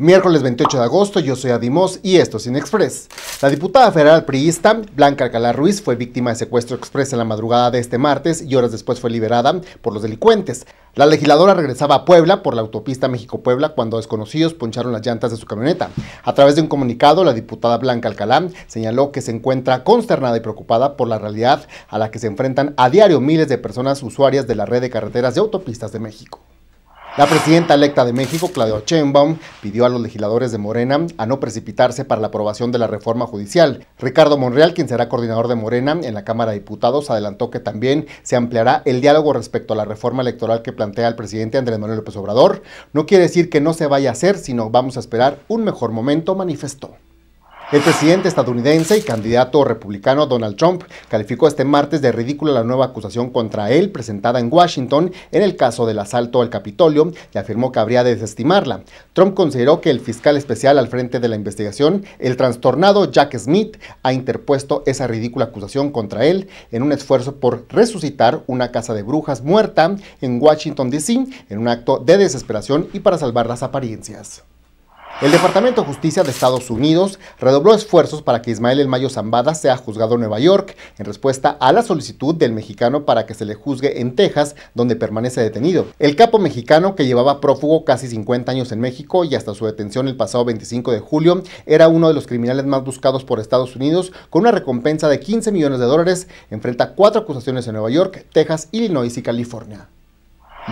Miércoles 28 de agosto, yo soy Adimos y esto es Inexpress. La diputada federal priista Blanca Alcalá Ruiz fue víctima de secuestro express en la madrugada de este martes y horas después fue liberada por los delincuentes. La legisladora regresaba a Puebla por la autopista México-Puebla cuando desconocidos poncharon las llantas de su camioneta. A través de un comunicado, la diputada Blanca Alcalá señaló que se encuentra consternada y preocupada por la realidad a la que se enfrentan a diario miles de personas usuarias de la red de carreteras y autopistas de México. La presidenta electa de México, Claudia Sheinbaum, pidió a los legisladores de Morena a no precipitarse para la aprobación de la reforma judicial. Ricardo Monreal, quien será coordinador de Morena en la Cámara de Diputados, adelantó que también se ampliará el diálogo respecto a la reforma electoral que plantea el presidente Andrés Manuel López Obrador. No quiere decir que no se vaya a hacer, sino vamos a esperar un mejor momento, manifestó. El presidente estadounidense y candidato republicano Donald Trump calificó este martes de ridícula la nueva acusación contra él presentada en Washington en el caso del asalto al Capitolio y afirmó que habría de desestimarla. Trump consideró que el fiscal especial al frente de la investigación, el trastornado Jack Smith, ha interpuesto esa ridícula acusación contra él en un esfuerzo por resucitar una casa de brujas muerta en Washington, D.C., en un acto de desesperación y para salvar las apariencias. El Departamento de Justicia de Estados Unidos redobló esfuerzos para que Ismael Elmayo Mayo Zambada sea juzgado en Nueva York, en respuesta a la solicitud del mexicano para que se le juzgue en Texas, donde permanece detenido. El capo mexicano, que llevaba prófugo casi 50 años en México y hasta su detención el pasado 25 de julio, era uno de los criminales más buscados por Estados Unidos, con una recompensa de 15 millones de dólares, enfrenta cuatro acusaciones en Nueva York, Texas, Illinois y California.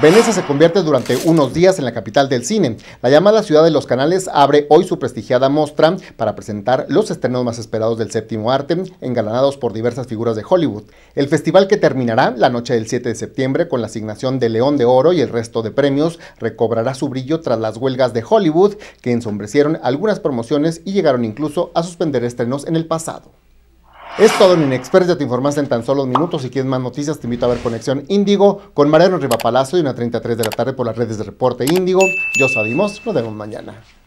Venecia se convierte durante unos días en la capital del cine. La llamada ciudad de los canales abre hoy su prestigiada mostra para presentar los estrenos más esperados del séptimo arte, engalanados por diversas figuras de Hollywood. El festival que terminará la noche del 7 de septiembre con la asignación de León de Oro y el resto de premios recobrará su brillo tras las huelgas de Hollywood que ensombrecieron algunas promociones y llegaron incluso a suspender estrenos en el pasado. Es todo en Inexpert, ya te informaste en tan solo minutos. Si quieres más noticias, te invito a ver Conexión Índigo con Mariano Rivapalazo y una 33 de la tarde por las redes de Reporte Índigo. Yo sabimos, nos vemos mañana.